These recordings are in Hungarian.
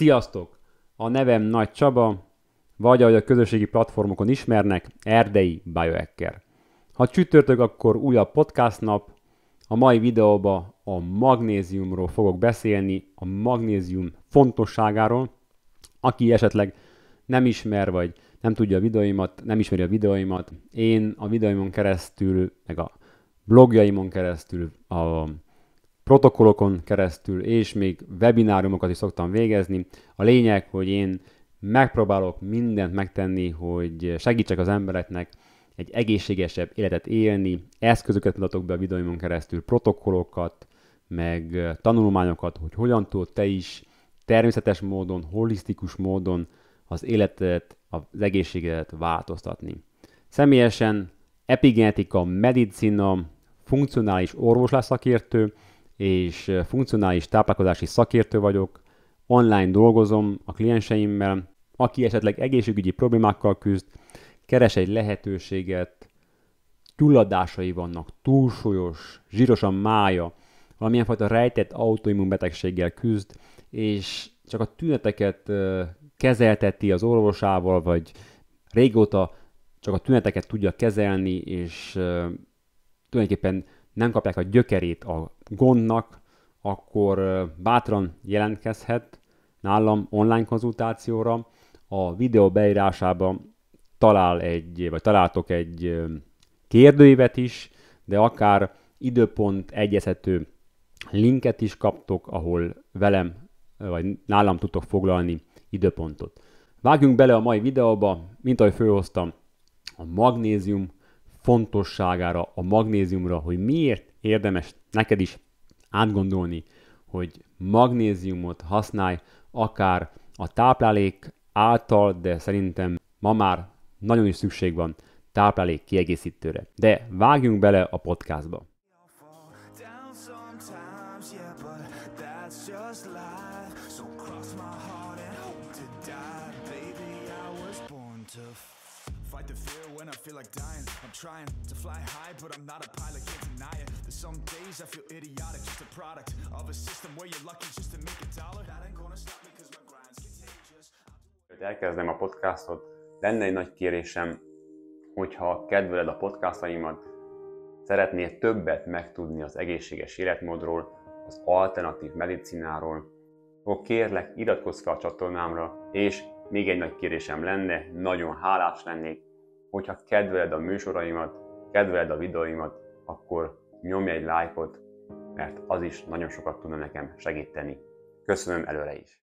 Sziasztok! A nevem Nagy Csaba, vagy ahogy a közösségi platformokon ismernek, Erdei Biohacker. Ha csütörtök, akkor újabb podcast nap. A mai videóban a magnéziumról fogok beszélni, a magnézium fontosságáról. Aki esetleg nem ismer, vagy nem tudja a videóimat, nem ismeri a videóimat, én a videóimon keresztül, meg a blogjaimon keresztül, a protokollokon keresztül, és még webináriumokat is szoktam végezni. A lényeg, hogy én megpróbálok mindent megtenni, hogy segítsek az embereknek egy egészségesebb életet élni, eszközöket mutatok be a videóimon keresztül, protokollokat, meg tanulmányokat, hogy hogyan tudod te is természetes módon, holisztikus módon az életet, az egészségedet változtatni. Személyesen epigenetika, medicina, funkcionális orvoslás szakértő, és funkcionális táplálkozási szakértő vagyok, online dolgozom a klienseimmel, aki esetleg egészségügyi problémákkal küzd, keres egy lehetőséget, gyulladásai vannak, túlsúlyos, zsíros a mája, valamilyen fajta rejtett betegséggel küzd, és csak a tüneteket kezelteti az orvosával, vagy régóta csak a tüneteket tudja kezelni, és tulajdonképpen nem kapják a gyökerét a gondnak, akkor bátran jelentkezhet nálam online konzultációra. A videó beírásában talál egy, vagy találtok egy kérdőívet is, de akár időpont egyezhető linket is kaptok, ahol velem vagy nálam tudtok foglalni időpontot. Vágjunk bele a mai videóba, mint ahogy fölhoztam, a magnézium fontosságára, a magnéziumra, hogy miért érdemes neked is átgondolni, hogy magnéziumot használj akár a táplálék által, de szerintem ma már nagyon is szükség van táplálék kiegészítőre. De vágjunk bele a podcastba. Fight the fear when I feel like dying. I'm trying to fly high, but I'm not a pilot. Can't Some days I feel idiotic, just a product of a system where you're lucky just to make a dollar. That ain't gonna stop me cause my grind's contagious. Elkezdem a podcastot, lenne egy nagy kérésem, hogyha kedveled a podcastaimat, szeretnél többet megtudni az egészséges életmódról, az alternatív medicináról, akkor kérlek, iratkozz fel a csatornámra, és még egy nagy kérésem lenne, nagyon hálás lennék, hogyha kedveled a műsoraimat, kedveled a videóimat, akkor nyomj egy lájkot, mert az is nagyon sokat tudna nekem segíteni. Köszönöm előre is!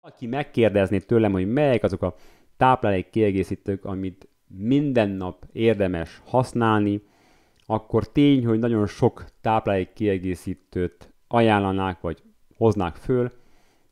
Aki megkérdezné tőlem, hogy melyek azok a táplálék kiegészítők, amit minden nap érdemes használni, akkor tény, hogy nagyon sok táplálék kiegészítőt ajánlanák, vagy hoznák föl,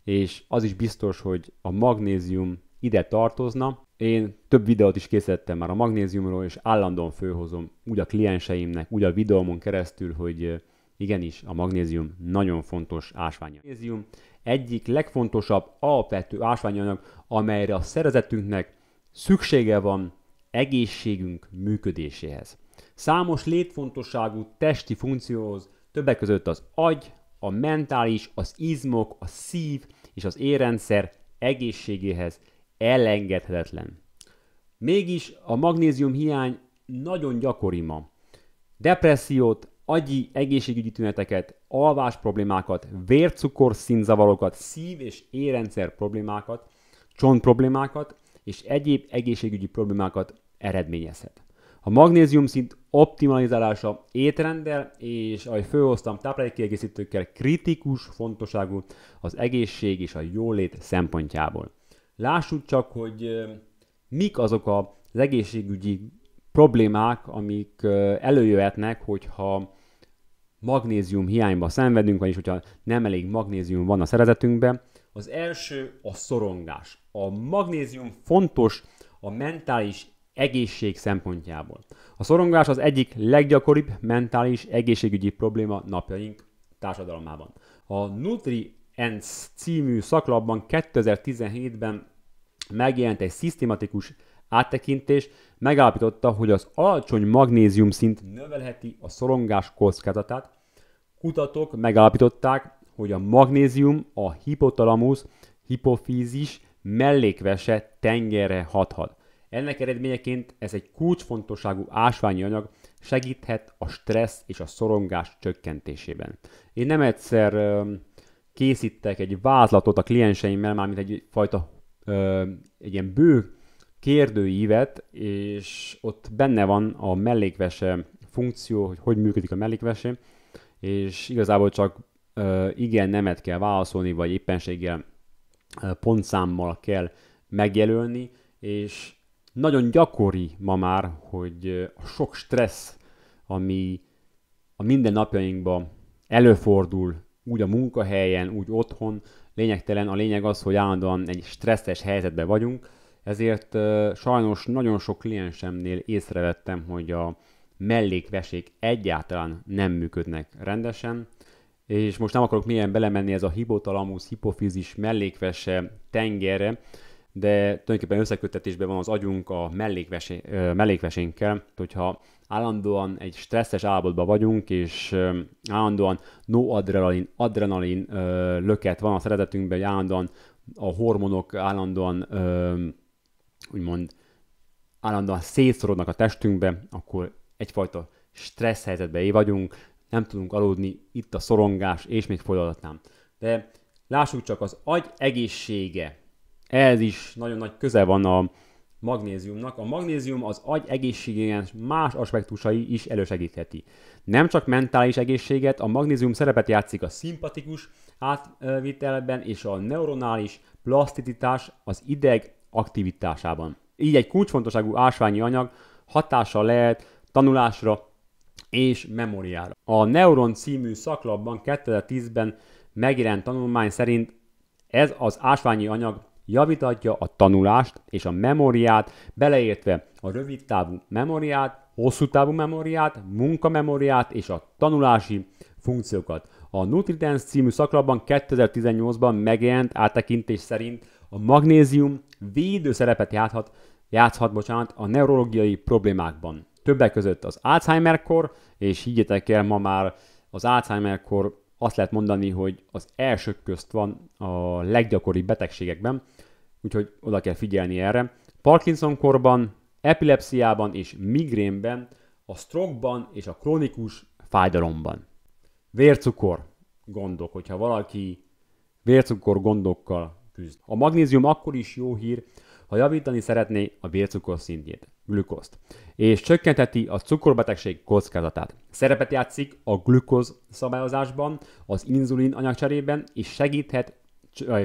és az is biztos, hogy a magnézium ide tartozna, én több videót is készítettem már a magnéziumról, és állandóan főhozom úgy a klienseimnek, úgy a videómon keresztül, hogy igenis a magnézium nagyon fontos ásvány. A magnézium egyik legfontosabb alapvető ásványanyag, amelyre a szerezetünknek szüksége van egészségünk működéséhez. Számos létfontosságú testi funkcióhoz, többek között az agy, a mentális, az izmok, a szív és az érrendszer egészségéhez elengedhetetlen. Mégis a magnézium hiány nagyon gyakori ma. Depressziót, agyi egészségügyi tüneteket, alvás problémákat, vércukor színzavarokat, szív- és érrendszer problémákat, csont problémákat és egyéb egészségügyi problémákat eredményezhet. A magnézium szint optimalizálása étrenddel és ahogy főhoztam táplálékkiegészítőkkel kritikus fontosságú az egészség és a jólét szempontjából. Lássuk csak, hogy mik azok az egészségügyi problémák, amik előjöhetnek, hogyha magnézium hiányba szenvedünk, vagyis hogyha nem elég magnézium van a szervezetünkben. Az első a szorongás. A magnézium fontos a mentális egészség szempontjából. A szorongás az egyik leggyakoribb mentális egészségügyi probléma napjaink társadalmában. A Nutri Science című szaklapban 2017-ben megjelent egy szisztematikus áttekintés, megállapította, hogy az alacsony magnézium szint növelheti a szorongás kockázatát. Kutatók megállapították, hogy a magnézium a hipotalamus, hipofízis mellékvese tengerre hathat. Ennek eredményeként ez egy kulcsfontosságú ásványi anyag, segíthet a stressz és a szorongás csökkentésében. Én nem egyszer készítek egy vázlatot a klienseimmel, mármint fajta ö, egy ilyen bő kérdőívet, és ott benne van a mellékvese funkció, hogy hogy működik a mellékvese, és igazából csak ö, igen, nemet kell válaszolni, vagy éppenséggel ö, pontszámmal kell megjelölni, és nagyon gyakori ma már, hogy a sok stressz, ami a mindennapjainkban előfordul úgy a munkahelyen, úgy otthon, lényegtelen, a lényeg az, hogy állandóan egy stresszes helyzetben vagyunk, ezért sajnos nagyon sok kliensemnél észrevettem, hogy a mellékvesék egyáltalán nem működnek rendesen, és most nem akarok milyen belemenni ez a hipotalamus, hipofizis, mellékvese tengerre, de tulajdonképpen összeköttetésben van az agyunk a mellékvesé, mellékvesénkkel, hogyha állandóan egy stresszes állapotban vagyunk, és állandóan no adrenalin, adrenalin löket van a szeretetünkben, hogy állandóan a hormonok állandóan úgymond állandóan szétszorodnak a testünkbe, akkor egyfajta stressz helyzetben vagyunk, nem tudunk aludni, itt a szorongás, és még folytatnám. De lássuk csak az agy egészsége ez is nagyon nagy köze van a magnéziumnak. A magnézium az agy egészségének más aspektusai is elősegítheti. Nem csak mentális egészséget, a magnézium szerepet játszik a szimpatikus átvitelben és a neuronális plaszticitás az ideg aktivitásában. Így egy kulcsfontosságú ásványi anyag hatása lehet tanulásra és memóriára. A Neuron című szaklapban 2010-ben megjelent tanulmány szerint ez az ásványi anyag javítatja a tanulást és a memóriát, beleértve a rövidtávú memóriát, hosszú távú memóriát, munkamemóriát és a tanulási funkciókat. A Nutridens című szaklapban 2018-ban megjelent áttekintés szerint a magnézium védő szerepet játhat, játszhat bocsánat, a neurológiai problémákban. Többek között az Alzheimer-kor, és higgyetek el, ma már az Alzheimer-kor azt lehet mondani, hogy az elsők közt van a leggyakoribb betegségekben, úgyhogy oda kell figyelni erre. Parkinson korban, epilepsziában és migrénben, a strokeban és a krónikus fájdalomban. Vércukor gondok, hogyha valaki vércukor gondokkal küzd. A magnézium akkor is jó hír, ha javítani szeretné a vércukor szintjét, glükoszt, és csökkenteti a cukorbetegség kockázatát. Szerepet játszik a glükóz szabályozásban, az inzulin anyagcserében, és segíthet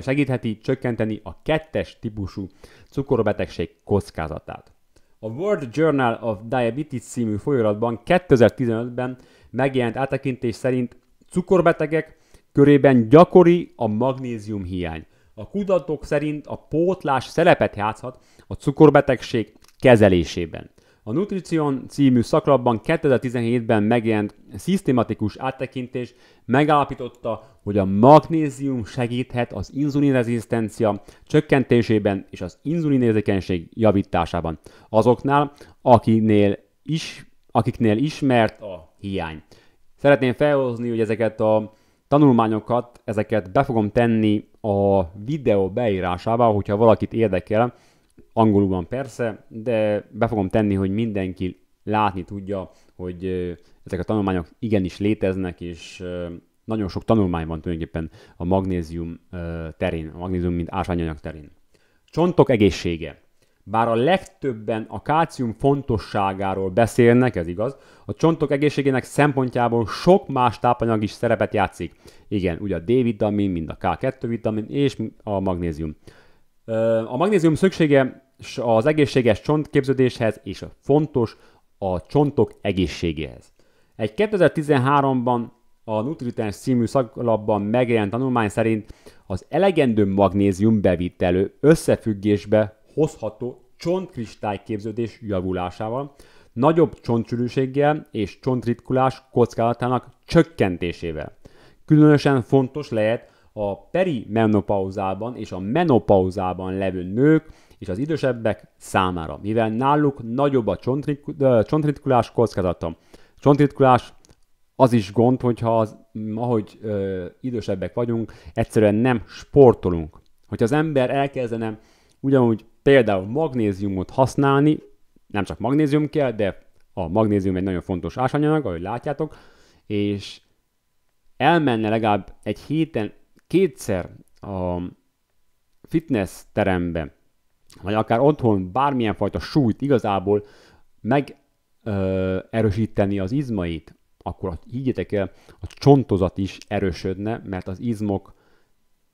segítheti csökkenteni a kettes típusú cukorbetegség kockázatát. A World Journal of Diabetes című folyóiratban 2015-ben megjelent áttekintés szerint cukorbetegek körében gyakori a magnézium hiány. A kutatók szerint a pótlás szerepet játszhat a cukorbetegség kezelésében. A Nutrition című szaklapban 2017-ben megjelent szisztematikus áttekintés megállapította, hogy a magnézium segíthet az inzulinrezisztencia csökkentésében és az inzulinérzékenység javításában azoknál, akiknél, is, akiknél ismert a hiány. Szeretném felhozni, hogy ezeket a tanulmányokat, ezeket be fogom tenni a videó beírásába, hogyha valakit érdekel, angolul van persze, de be fogom tenni, hogy mindenki látni tudja, hogy ezek a tanulmányok igenis léteznek, és nagyon sok tanulmány van tulajdonképpen a magnézium terén, a magnézium mint ásványanyag terén. Csontok egészsége. Bár a legtöbben a kálcium fontosságáról beszélnek, ez igaz, a csontok egészségének szempontjából sok más tápanyag is szerepet játszik. Igen, ugye a D-vitamin, mind a K2 vitamin és a magnézium. A magnézium szüksége az egészséges csontképződéshez és a fontos a csontok egészségéhez. Egy 2013-ban a Nutritens című szaklapban megjelent tanulmány szerint az elegendő magnézium bevitelő összefüggésbe hozható csontkristály képződés javulásával, nagyobb csontsűrűséggel és csontritkulás kockázatának csökkentésével. Különösen fontos lehet a perimenopauzában és a menopauzában levő nők és az idősebbek számára, mivel náluk nagyobb a csontritkulás kockázata. Csontritkulás az is gond, hogyha az, ahogy ö, idősebbek vagyunk, egyszerűen nem sportolunk. Hogyha az ember elkezdene ugyanúgy Például magnéziumot használni, nem csak magnézium kell, de a magnézium egy nagyon fontos ásanyag, ahogy látjátok, és elmenne legalább egy héten kétszer a fitness terembe, vagy akár otthon bármilyen fajta súlyt igazából meg ö, erősíteni az izmait, akkor higgyetek el, a csontozat is erősödne, mert az izmok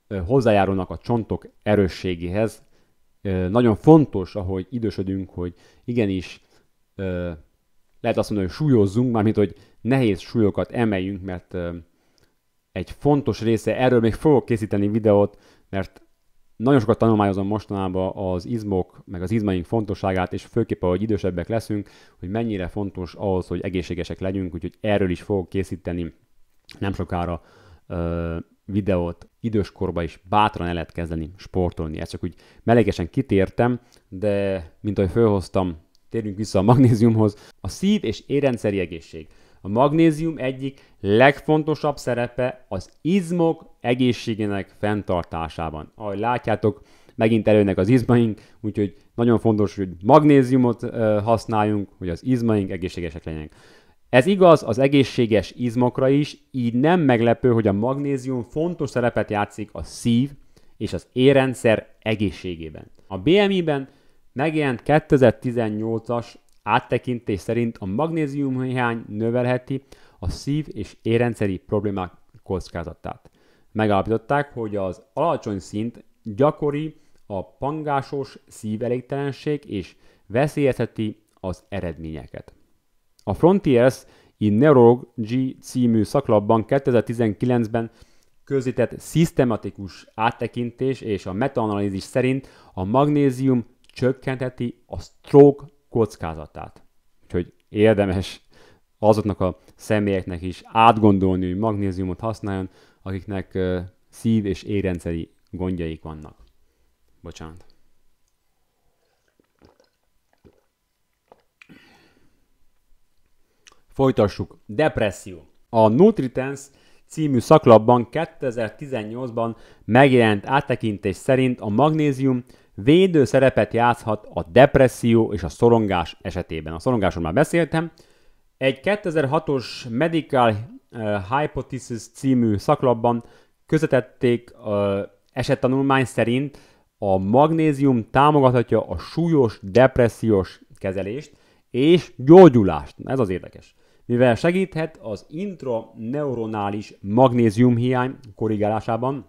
ö, hozzájárulnak a csontok erősségéhez, nagyon fontos, ahogy idősödünk, hogy igenis lehet azt mondani, hogy súlyozzunk, mármint hogy nehéz súlyokat emeljünk, mert egy fontos része, erről még fogok készíteni videót, mert nagyon sokat tanulmányozom mostanában az izmok, meg az izmaink fontosságát, és főképp, ahogy idősebbek leszünk, hogy mennyire fontos ahhoz, hogy egészségesek legyünk, úgyhogy erről is fogok készíteni nem sokára videót időskorba is bátran el lehet kezdeni sportolni. Ezt csak úgy melegesen kitértem, de mint ahogy felhoztam, térjünk vissza a magnéziumhoz. A szív- és érrendszeri egészség. A magnézium egyik legfontosabb szerepe az izmok egészségének fenntartásában. Ahogy látjátok, megint előnek az izmaink, úgyhogy nagyon fontos, hogy magnéziumot használjunk, hogy az izmaink egészségesek legyenek. Ez igaz az egészséges izmokra is, így nem meglepő, hogy a magnézium fontos szerepet játszik a szív és az érrendszer egészségében. A BMI-ben megjelent 2018-as áttekintés szerint a magnézium hiány növelheti a szív- és érrendszeri problémák kockázatát. Megállapították, hogy az alacsony szint gyakori a pangásos szívelégtelenség és veszélyezheti az eredményeket. A Frontiers in Neurology című szaklapban 2019-ben közített szisztematikus áttekintés és a metaanalízis szerint a magnézium csökkenteti a stroke kockázatát. Úgyhogy érdemes azoknak a személyeknek is átgondolni, hogy magnéziumot használjon, akiknek szív- és érrendszeri gondjaik vannak. Bocsánat. Folytassuk. Depresszió. A Nutrisense című szaklapban 2018-ban megjelent áttekintés szerint a magnézium védő szerepet játszhat a depresszió és a szorongás esetében. A szorongásról már beszéltem. Egy 2006-os Medical eh, Hypothesis című szaklapban közvetették eh, esettanulmány szerint a magnézium támogathatja a súlyos depressziós kezelést és gyógyulást. Ez az érdekes mivel segíthet az intraneuronális magnéziumhiány korrigálásában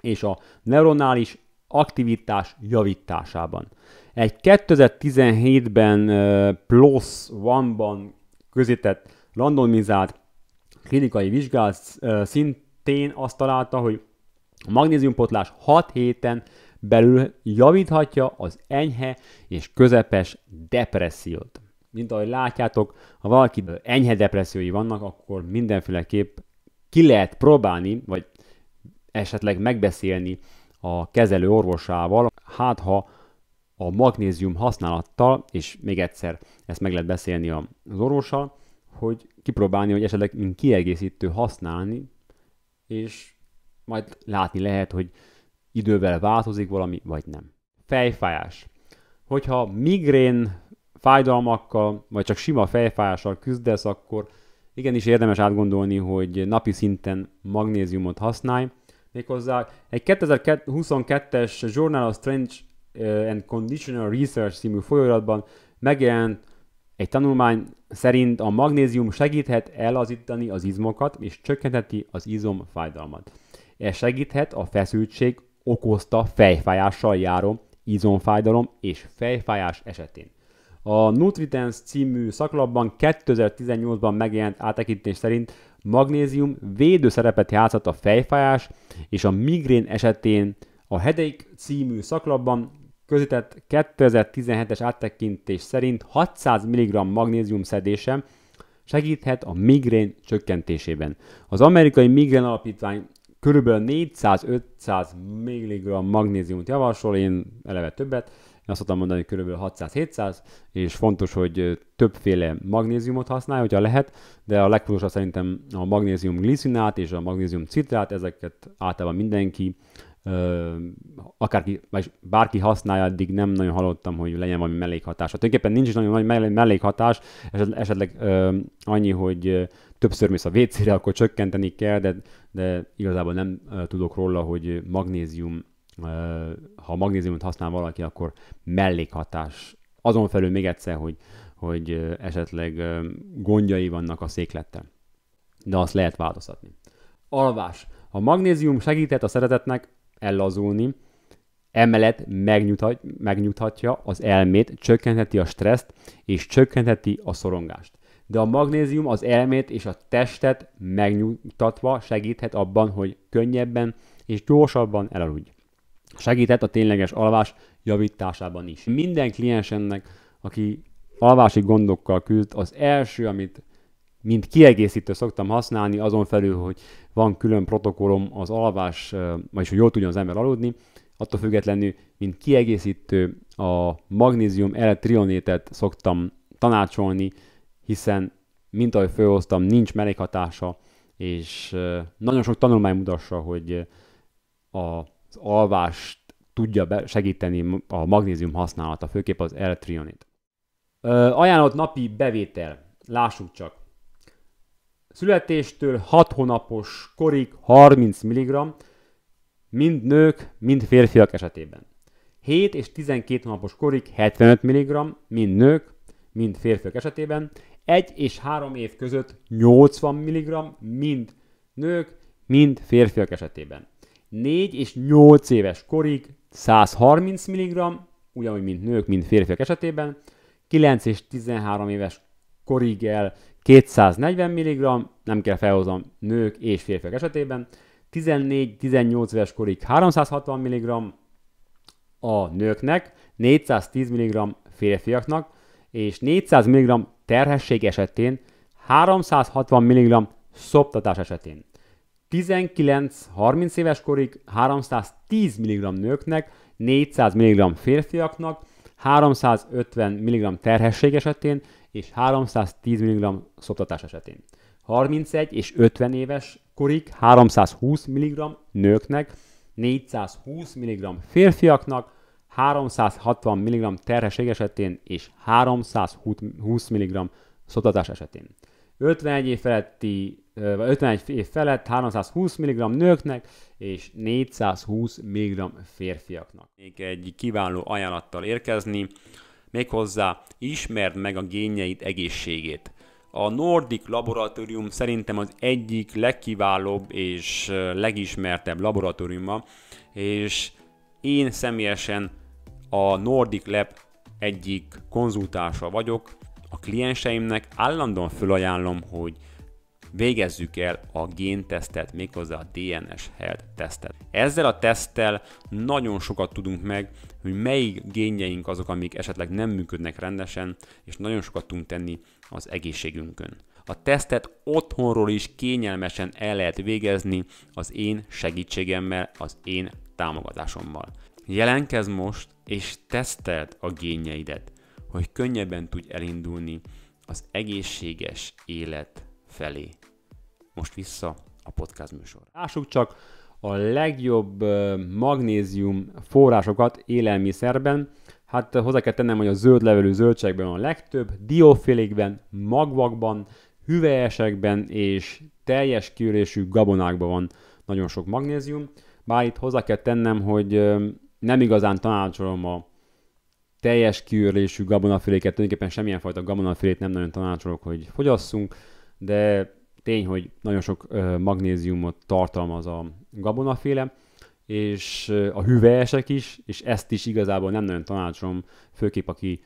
és a neuronális aktivitás javításában. Egy 2017-ben PLOS One-ban közített randomizált klinikai vizsgálat szintén azt találta, hogy a magnéziumpotlás 6 héten belül javíthatja az enyhe és közepes depressziót mint ahogy látjátok, ha valaki enyhe depressziói vannak, akkor mindenféleképp ki lehet próbálni, vagy esetleg megbeszélni a kezelő orvosával, hát ha a magnézium használattal, és még egyszer ezt meg lehet beszélni az orvossal, hogy kipróbálni, hogy esetleg mint kiegészítő használni, és majd látni lehet, hogy idővel változik valami, vagy nem. Fejfájás. Hogyha migrén fájdalmakkal, vagy csak sima fejfájással küzdesz, akkor igenis érdemes átgondolni, hogy napi szinten magnéziumot használj. Méghozzá egy 2022-es Journal of Strange and Conditional Research című folyóiratban megjelent egy tanulmány szerint a magnézium segíthet elazítani az izmokat, és csökkentheti az izom fájdalmat. Ez segíthet a feszültség okozta fejfájással járó izomfájdalom és fejfájás esetén. A Nutritens című szaklapban 2018-ban megjelent áttekintés szerint magnézium szerepet játszhat a fejfájás és a migrén esetén. A Headache című szaklapban közített 2017-es áttekintés szerint 600 mg magnézium szedése segíthet a migrén csökkentésében. Az amerikai migrén alapítvány kb. 400-500 mg magnéziumot javasol, én eleve többet, azt szoktam mondani, hogy kb. 600-700, és fontos, hogy többféle magnéziumot használj, hogyha lehet, de a legfontosabb szerintem a magnézium glicinát és a magnézium citrát, ezeket általában mindenki, akárki, vagy bárki használja, addig nem nagyon hallottam, hogy legyen valami mellékhatás. Tulajdonképpen nincs is nagyon nagy mellékhatás, esetleg annyi, hogy többször mész a WC-re, akkor csökkenteni kell, de, de igazából nem tudok róla, hogy magnézium ha magnéziumot használ valaki, akkor mellékhatás. Azon felül még egyszer, hogy, hogy esetleg gondjai vannak a széklettel. De azt lehet változtatni. Alvás. A magnézium segített a szeretetnek ellazulni, emellett megnyugtat, megnyugtatja az elmét, csökkentheti a stresszt és csökkentheti a szorongást. De a magnézium az elmét és a testet megnyugtatva segíthet abban, hogy könnyebben és gyorsabban elaludj. Segített a tényleges alvás javításában is. Minden kliensennek, aki alvási gondokkal küzd, az első, amit mint kiegészítő szoktam használni, azon felül, hogy van külön protokollom az alvás, vagyis hogy jól tudjon az ember aludni, attól függetlenül, mint kiegészítő a magnézium L-trionétet szoktam tanácsolni, hiszen, mint ahogy felhoztam, nincs mellékhatása, és nagyon sok tanulmány mutassa, hogy a az alvást tudja segíteni a magnézium használata, főképp az L-trionit. Ajánlott napi bevétel. Lássuk csak. Születéstől 6 hónapos korig 30 mg, mind nők, mind férfiak esetében. 7 és 12 hónapos korig 75 mg, mind nők, mind férfiak esetében. 1 és 3 év között 80 mg, mind nők, mind férfiak esetében. 4 és 8 éves korig 130 mg, ugyanúgy, mint nők, mint férfiak esetében, 9 és 13 éves korig el 240 mg, nem kell felhozom nők és férfiak esetében, 14-18 éves korig 360 mg a nőknek, 410 mg férfiaknak, és 400 mg terhesség esetén, 360 mg szoptatás esetén. 19-30 éves korig 310 mg nőknek, 400 mg férfiaknak, 350 mg terhesség esetén és 310 mg szoptatás esetén. 31 és 50 éves korig 320 mg nőknek, 420 mg férfiaknak, 360 mg terhesség esetén és 320 mg szoptatás esetén. 51 év feletti 51 év felett 320 mg nőknek és 420 mg férfiaknak. Még egy kiváló ajánlattal érkezni, méghozzá ismerd meg a génjeid egészségét. A Nordic Laboratórium szerintem az egyik legkiválóbb és legismertebb laboratóriuma, és én személyesen a Nordic Lab egyik konzultása vagyok, a klienseimnek állandóan fölajánlom, hogy végezzük el a géntesztet, méghozzá a DNS health tesztet. Ezzel a teszttel nagyon sokat tudunk meg, hogy melyik génjeink azok, amik esetleg nem működnek rendesen, és nagyon sokat tudunk tenni az egészségünkön. A tesztet otthonról is kényelmesen el lehet végezni az én segítségemmel, az én támogatásommal. Jelenkezz most, és teszteld a génjeidet hogy könnyebben tudj elindulni az egészséges élet felé. Most vissza a podcast műsor. Lássuk csak a legjobb magnézium forrásokat élelmiszerben. Hát hozzá kell tennem, hogy a zöld levelű zöldségben a legtöbb, diófélékben, magvakban, hüvelyesekben és teljes kiürésű gabonákban van nagyon sok magnézium. Bár itt hozzá kell tennem, hogy nem igazán tanácsolom a teljes kiőrlésű gabonaféléket, tulajdonképpen semmilyen fajta gabonafélét nem nagyon tanácsolok, hogy fogyasszunk, de tény, hogy nagyon sok magnéziumot tartalmaz a gabonaféle, és a hüvelyesek is, és ezt is igazából nem nagyon tanácsolom, főképp aki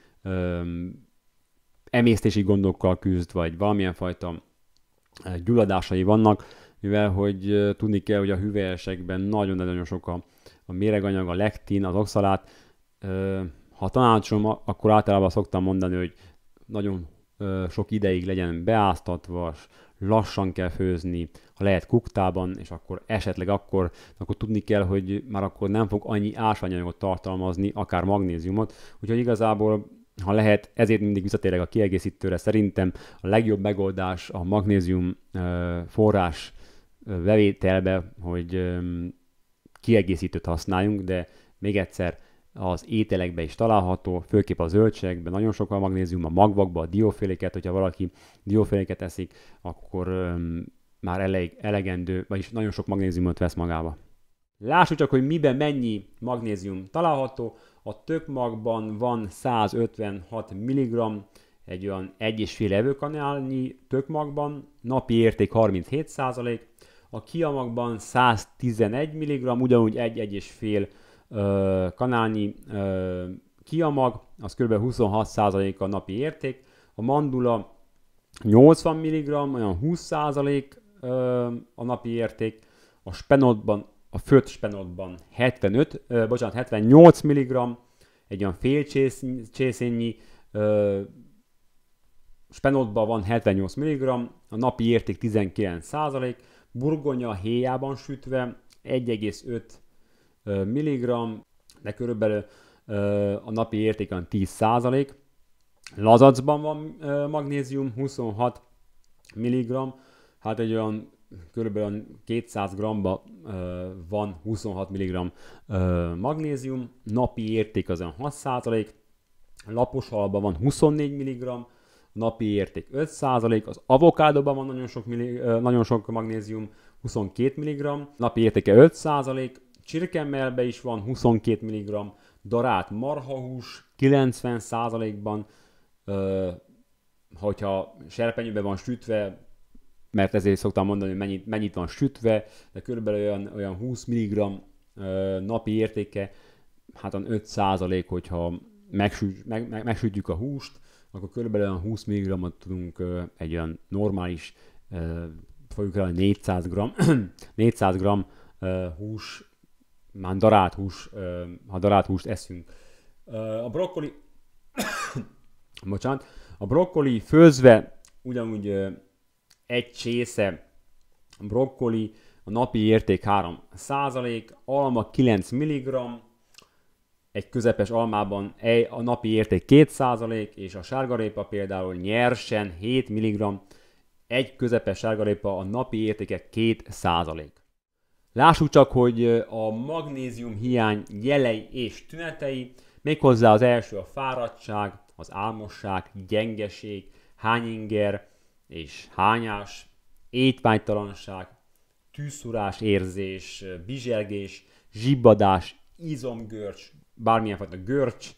emésztési gondokkal küzd, vagy valamilyen fajta gyulladásai vannak, mivel hogy tudni kell, hogy a hüvelyesekben nagyon-nagyon sok a, a méreganyag, a lektin, az oxalát, ha tanácsom, akkor általában szoktam mondani, hogy nagyon ö, sok ideig legyen beáztatva, lassan kell főzni, ha lehet kuktában, és akkor esetleg akkor, akkor tudni kell, hogy már akkor nem fog annyi ásványanyagot tartalmazni, akár magnéziumot, úgyhogy igazából ha lehet, ezért mindig visszatérek a kiegészítőre. Szerintem a legjobb megoldás a magnézium forrás bevételbe, hogy kiegészítőt használjunk, de még egyszer az ételekben is található, főképp a zöldségekben nagyon sok a magnézium, a magvakban, a dióféléket, hogyha valaki dióféléket eszik, akkor öm, már elég, elegendő, vagyis nagyon sok magnéziumot vesz magába. Lássuk csak, hogy miben mennyi magnézium található. A magban van 156 mg, egy olyan 1,5 evőkanálnyi magban napi érték 37%, a kiamagban 111 mg, ugyanúgy 1-1,5 kanálnyi kiamag, az kb. 26% a napi érték, a mandula 80 mg, olyan 20% a napi érték, a spenotban, a főtt spenotban 75, bocsánat, 78 mg, egy olyan fél csészényi spenotban van 78 mg, a napi érték 19%, burgonya héjában sütve milligram, de körülbelül a napi értéken 10 százalék. Lazacban van magnézium, 26 mg, hát egy olyan körülbelül 200 g-ba van 26 mg magnézium, napi érték az olyan 6 százalék, lapos halban van 24 mg, napi érték 5 százalék, az avokádóban van nagyon sok, nagyon sok magnézium, 22 mg, napi értéke 5 százalék, Csirkemelbe is van 22 mg, darált marhahús 90%-ban, hogyha serpenyőbe van sütve, mert ezért szoktam mondani, hogy mennyit, mennyit van sütve, de körülbelül olyan, olyan 20 mg napi értéke, hát an 5 százalék, hogyha megsüt, meg, meg, megsütjük a húst, akkor körülbelül olyan 20 mg-ot tudunk egy olyan normális, fogjuk rá 400 g, 400 g hús már darált hús, ha darált húst eszünk. A brokkoli, bocsánat, a brokkoli főzve ugyanúgy egy csésze brokkoli, a napi érték 3 százalék, alma 9 mg, egy közepes almában a napi érték 2 százalék, és a sárgarépa például nyersen 7 mg, egy közepes sárgarépa a napi értéke 2 százalék. Lássuk csak, hogy a magnézium hiány jelei és tünetei, méghozzá az első a fáradtság, az álmosság, gyengeség, hányinger és hányás, étvágytalanság, tűszúrás érzés, bizsergés, zsibbadás, izomgörcs, bármilyen fajta görcs,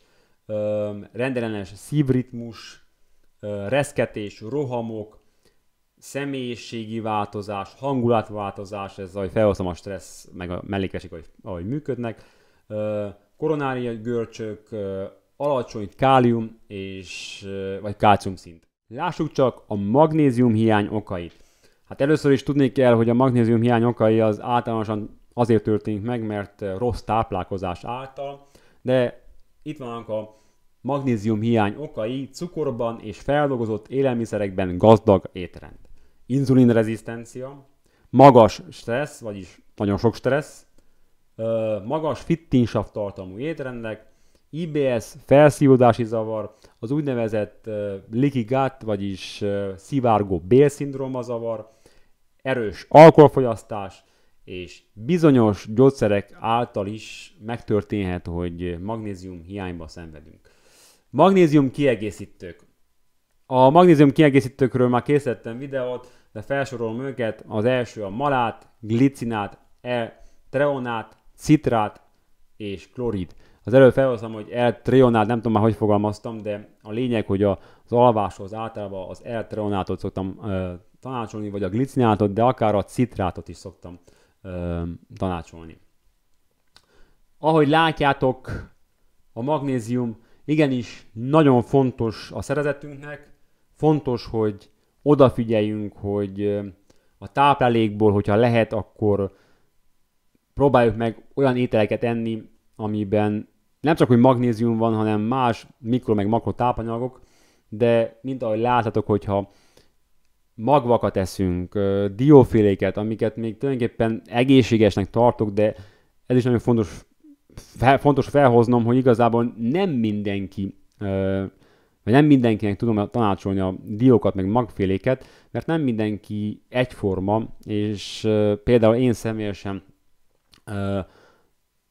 rendellenes szívritmus, reszketés, rohamok, személyiségi változás, hangulatváltozás, ez ahogy felhoztam a stressz, meg a mellékesik, ahogy, ahogy működnek, koronári görcsök, alacsony kálium és, vagy kálcium szint. Lássuk csak a magnézium hiány okait. Hát először is tudni kell, hogy a magnézium hiány okai az általánosan azért történik meg, mert rossz táplálkozás által, de itt vannak a magnézium hiány okai cukorban és feldolgozott élelmiszerekben gazdag étrend inzulinrezisztencia, magas stressz, vagyis nagyon sok stressz, magas fittinsav tartalmú étrendek, IBS, felszívódási zavar, az úgynevezett leaky gut, vagyis szivárgó bélszindróma zavar, erős alkoholfogyasztás, és bizonyos gyógyszerek által is megtörténhet, hogy magnézium hiányba szenvedünk. Magnézium kiegészítők. A magnézium kiegészítőkről már készítettem videót, de felsorolom őket. Az első a malát, glicinát, E-treonát, citrát és klorid. Az előbb felhoztam, hogy eltreonát, nem tudom már, hogy fogalmaztam, de a lényeg, hogy az alváshoz általában az eltreonátot szoktam ö, tanácsolni, vagy a glicinátot, de akár a citrátot is szoktam ö, tanácsolni. Ahogy látjátok, a magnézium igenis nagyon fontos a szerezetünknek, fontos, hogy odafigyeljünk, hogy a táplálékból, hogyha lehet, akkor próbáljuk meg olyan ételeket enni, amiben nem csak, hogy magnézium van, hanem más mikro- meg makro tápanyagok, de mint ahogy láthatok, hogyha magvakat eszünk, dióféléket, amiket még tulajdonképpen egészségesnek tartok, de ez is nagyon fontos, fontos felhoznom, hogy igazából nem mindenki vagy nem mindenkinek tudom tanácsolni a diókat, meg magféléket, mert nem mindenki egyforma, és uh, például én személyesen uh,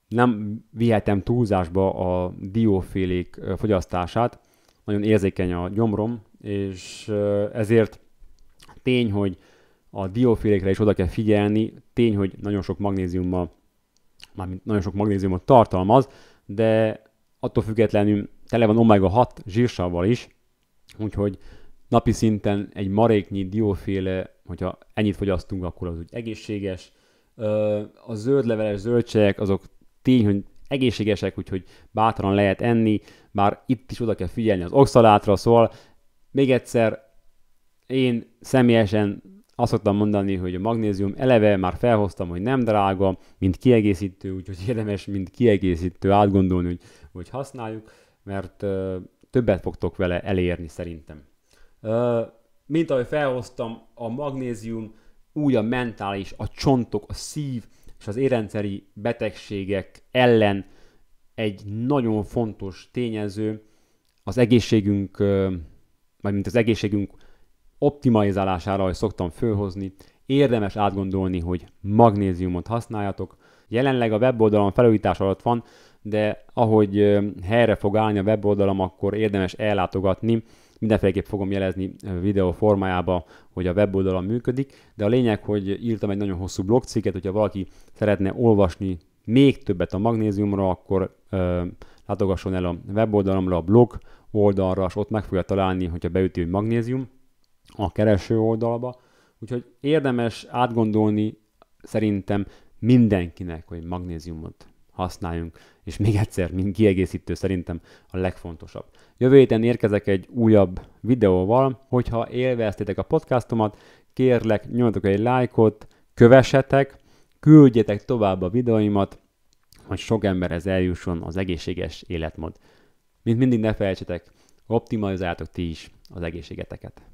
nem vihetem túlzásba a diófélék uh, fogyasztását, nagyon érzékeny a gyomrom, és uh, ezért tény, hogy a diófélékre is oda kell figyelni, tény, hogy nagyon sok magnéziummal, mármint nagyon sok magnéziumot tartalmaz, de attól függetlenül tele van omega-6 zsírsavval is, úgyhogy napi szinten egy maréknyi dióféle, hogyha ennyit fogyasztunk, akkor az úgy egészséges. A zöldleveles zöldségek azok tény, hogy egészségesek, úgyhogy bátran lehet enni, bár itt is oda kell figyelni az oxalátra, szóval még egyszer én személyesen azt szoktam mondani, hogy a magnézium eleve már felhoztam, hogy nem drága, mint kiegészítő, úgyhogy érdemes mint kiegészítő átgondolni, hogy, hogy használjuk mert többet fogtok vele elérni szerintem. Mint ahogy felhoztam, a magnézium úgy a mentális, a csontok, a szív és az érrendszeri betegségek ellen egy nagyon fontos tényező az egészségünk, vagy mint az egészségünk optimalizálására, ahogy szoktam fölhozni, érdemes átgondolni, hogy magnéziumot használjatok. Jelenleg a weboldalon felújítás alatt van, de ahogy helyre fog állni a weboldalam, akkor érdemes ellátogatni, mindenféleképp fogom jelezni videó formájába, hogy a weboldalam működik, de a lényeg, hogy írtam egy nagyon hosszú blogcikket, hogyha valaki szeretne olvasni még többet a magnéziumra, akkor ö, látogasson el a weboldalamra, a blog oldalra, és ott meg fogja találni, hogyha beüti, hogy magnézium a kereső oldalba. Úgyhogy érdemes átgondolni szerintem mindenkinek, hogy magnéziumot használjunk. És még egyszer, mint kiegészítő szerintem a legfontosabb. Jövő héten érkezek egy újabb videóval, hogyha élveztétek a podcastomat, kérlek nyomjatok egy lájkot, kövessetek, küldjetek tovább a videóimat, hogy sok emberhez eljusson az egészséges életmód. Mint mindig ne felejtsetek, optimalizáltok ti is az egészségeteket.